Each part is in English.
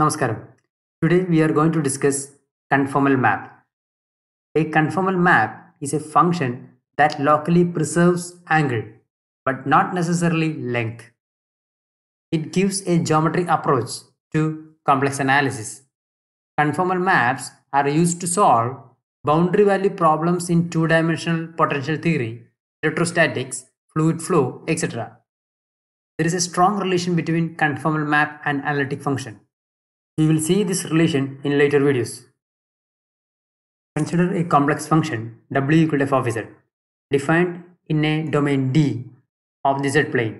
Namaskaram. Today we are going to discuss conformal map. A conformal map is a function that locally preserves angle but not necessarily length. It gives a geometric approach to complex analysis. Conformal maps are used to solve boundary value problems in two-dimensional potential theory, electrostatics, fluid flow, etc. There is a strong relation between conformal map and analytic function. We will see this relation in later videos. Consider a complex function w equal to f of z defined in a domain D of the z plane.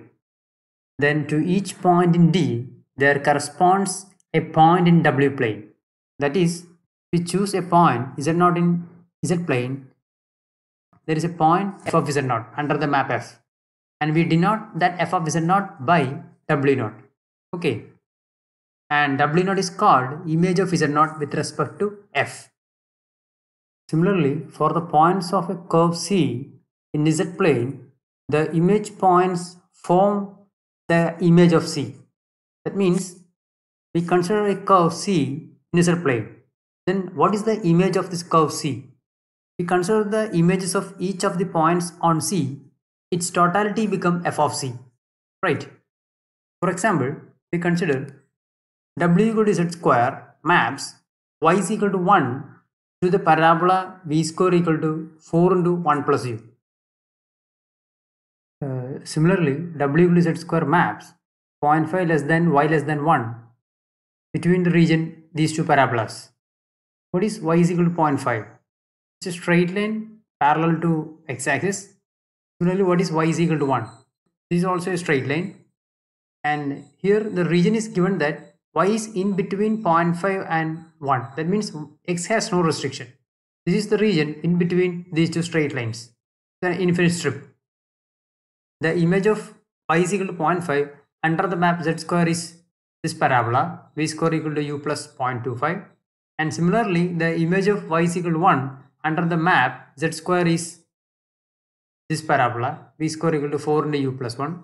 Then to each point in D there corresponds a point in w plane. That is, we choose a point z not in z plane. There is a point f of z not under the map f and we denote that f of z not by w not. okay and W0 is called image of Z0 with respect to F. Similarly, for the points of a curve C in Z plane, the image points form the image of C. That means we consider a curve C in Z plane. Then what is the image of this curve C? We consider the images of each of the points on C. Its totality become f of C, right? For example, we consider w equal to z square maps y is equal to 1 to the parabola v square equal to 4 into 1 plus u. Uh, similarly, w equal to z square maps 0.5 less than y less than 1 between the region these two parabolas. What is y is equal to 0.5? It's a straight line parallel to x axis. Similarly, what is y is equal to 1? This is also a straight line. And here the region is given that y is in between 0.5 and 1. That means x has no restriction. This is the region in between these two straight lines, the infinite strip. The image of y is equal to 0.5 under the map z square is this parabola, v square equal to u plus 0.25. And similarly, the image of y is equal to 1 under the map z square is this parabola, v square equal to 4 into u plus 1.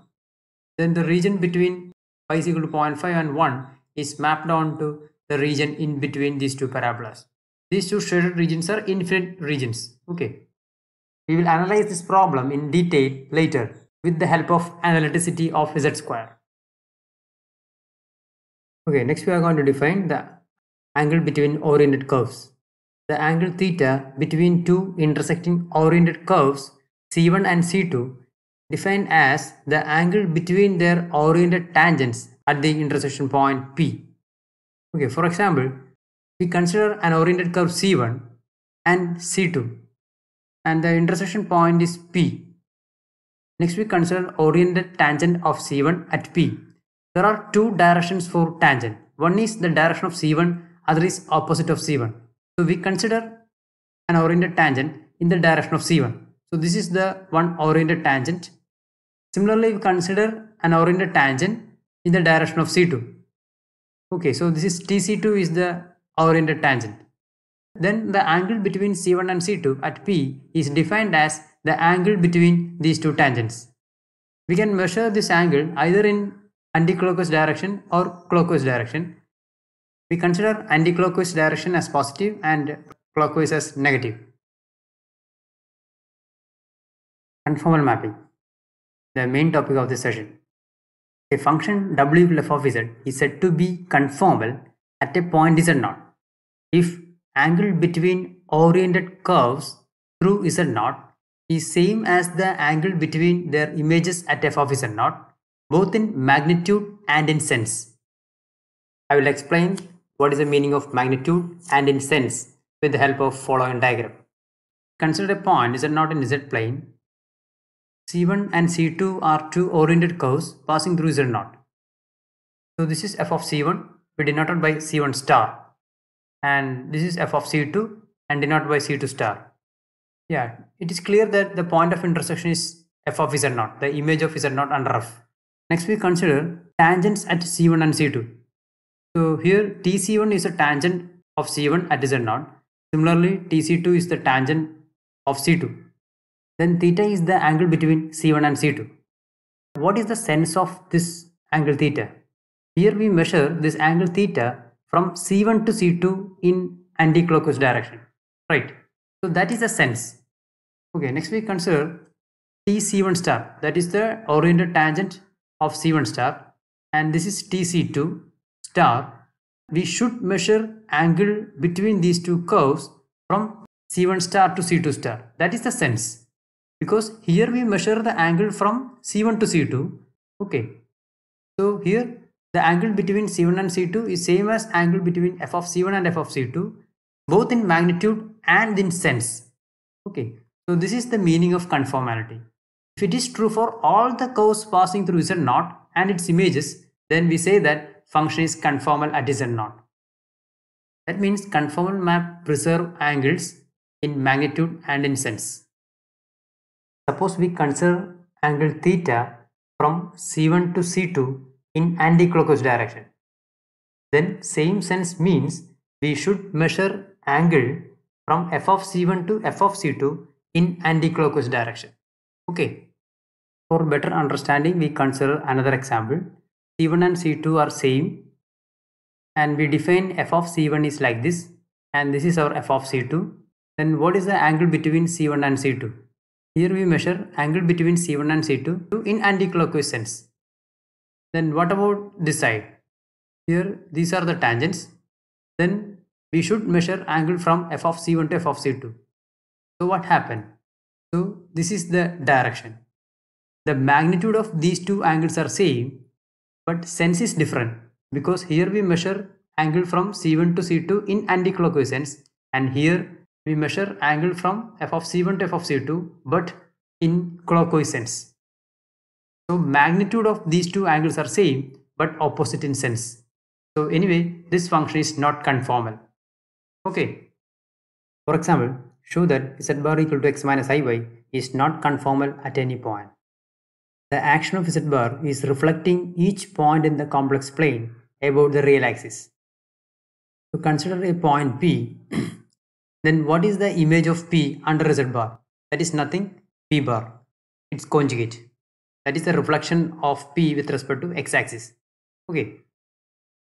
Then the region between y is equal to 0.5 and 1 is mapped onto the region in between these two parabolas. These two shaded regions are infinite regions. Okay. We will analyze this problem in detail later with the help of analyticity of z square. Okay, next we are going to define the angle between oriented curves. The angle theta between two intersecting oriented curves C1 and C2 defined as the angle between their oriented tangents at the intersection point P. Okay, for example, we consider an oriented curve C1 and C2 and the intersection point is P. Next we consider oriented tangent of C1 at P. There are two directions for tangent. One is the direction of C1, other is opposite of C1. So we consider an oriented tangent in the direction of C1. So this is the one oriented tangent. Similarly, we consider an oriented tangent in the direction of C2. Okay, so this is TC2 is the oriented tangent. Then the angle between C1 and C2 at P is defined as the angle between these two tangents. We can measure this angle either in anticlockwise direction or clockwise direction. We consider anticlockwise direction as positive and clockwise as negative. Conformal mapping, the main topic of this session. A function W of z is said to be conformable at a point z0 if angle between oriented curves through z0 is same as the angle between their images at f of z0 both in magnitude and in sense. I will explain what is the meaning of magnitude and in sense with the help of following diagram. Consider a point z0 in z plane C1 and C2 are two oriented curves passing through Z0. So this is f of C1 we denoted by C1 star and this is f of C2 and denoted by C2 star. Yeah, it is clear that the point of intersection is f of Z0, the image of Z0 under f. Next we consider tangents at C1 and C2. So here TC1 is a tangent of C1 at Z0. Similarly, TC2 is the tangent of C2 then theta is the angle between C1 and C2. What is the sense of this angle theta? Here we measure this angle theta from C1 to C2 in anticlockwise direction, right? So that is the sense. Okay, next we consider TC1 star, that is the oriented tangent of C1 star, and this is TC2 star. We should measure angle between these two curves from C1 star to C2 star. That is the sense because here we measure the angle from C1 to C2 okay so here the angle between C1 and C2 is same as angle between f of C1 and f of C2 both in magnitude and in sense okay so this is the meaning of conformality if it is true for all the curves passing through Z0 and its images then we say that function is conformal at Z0 that means conformal map preserve angles in magnitude and in sense Suppose we consider angle theta from C1 to C2 in anticlockwise direction. Then same sense means we should measure angle from f of C1 to f of C2 in anticlockwise direction. Okay. For better understanding, we consider another example. C1 and C2 are same and we define f of C1 is like this and this is our f of C2. Then what is the angle between C1 and C2? Here we measure angle between C1 and C2 in anticlockwise sense. Then what about this side? Here these are the tangents. Then we should measure angle from f of C1 to f of C2. So what happened? So this is the direction. The magnitude of these two angles are same but sense is different because here we measure angle from C1 to C2 in anticlockwise sense and here we measure angle from f of c1 to f of c2 but in clockwise sense. So magnitude of these two angles are same but opposite in sense. So anyway this function is not conformal. Okay. For example show that z bar equal to x minus iy is not conformal at any point. The action of z bar is reflecting each point in the complex plane about the real axis. To consider a point P then what is the image of P under a Z bar? That is nothing, P bar. It's conjugate. That is the reflection of P with respect to x-axis. Okay.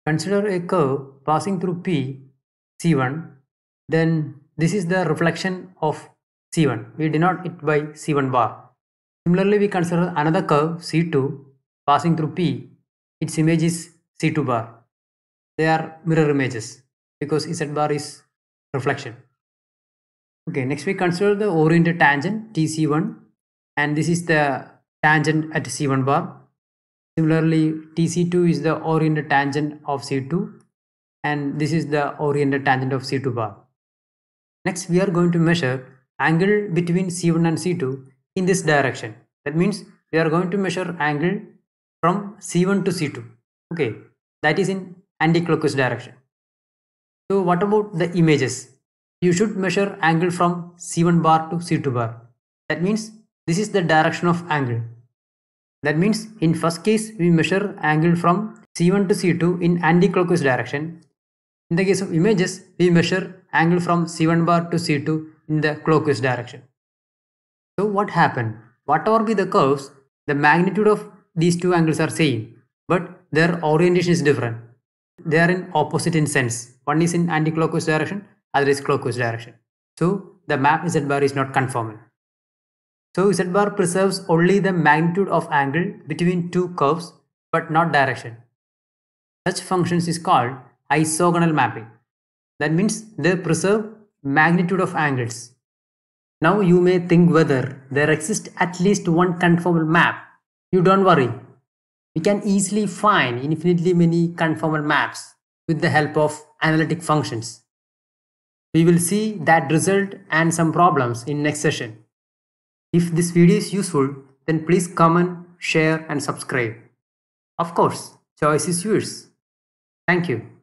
Consider a curve passing through P, C1. Then this is the reflection of C1. We denote it by C1 bar. Similarly, we consider another curve, C2, passing through P. Its image is C2 bar. They are mirror images because Z bar is reflection. Okay, next we consider the oriented tangent TC1 and this is the tangent at C1 bar. Similarly, TC2 is the oriented tangent of C2 and this is the oriented tangent of C2 bar. Next, we are going to measure angle between C1 and C2 in this direction. That means we are going to measure angle from C1 to C2. Okay, that is in anticlockwise direction. So what about the images? you should measure angle from C1 bar to C2 bar. That means this is the direction of angle. That means in first case we measure angle from C1 to C2 in anticlockwise direction. In the case of images, we measure angle from C1 bar to C2 in the clockwise direction. So what happened? Whatever be the curves, the magnitude of these two angles are same, but their orientation is different. They are in opposite in sense. One is in anticlockwise direction, other is clockwise direction. So the map Z bar is not conformal. So Z bar preserves only the magnitude of angle between two curves but not direction. Such functions is called isogonal mapping. That means they preserve magnitude of angles. Now you may think whether there exists at least one conformal map. You don't worry. We can easily find infinitely many conformal maps with the help of analytic functions. We will see that result and some problems in next session. If this video is useful, then please comment, share and subscribe. Of course, choice is yours. Thank you.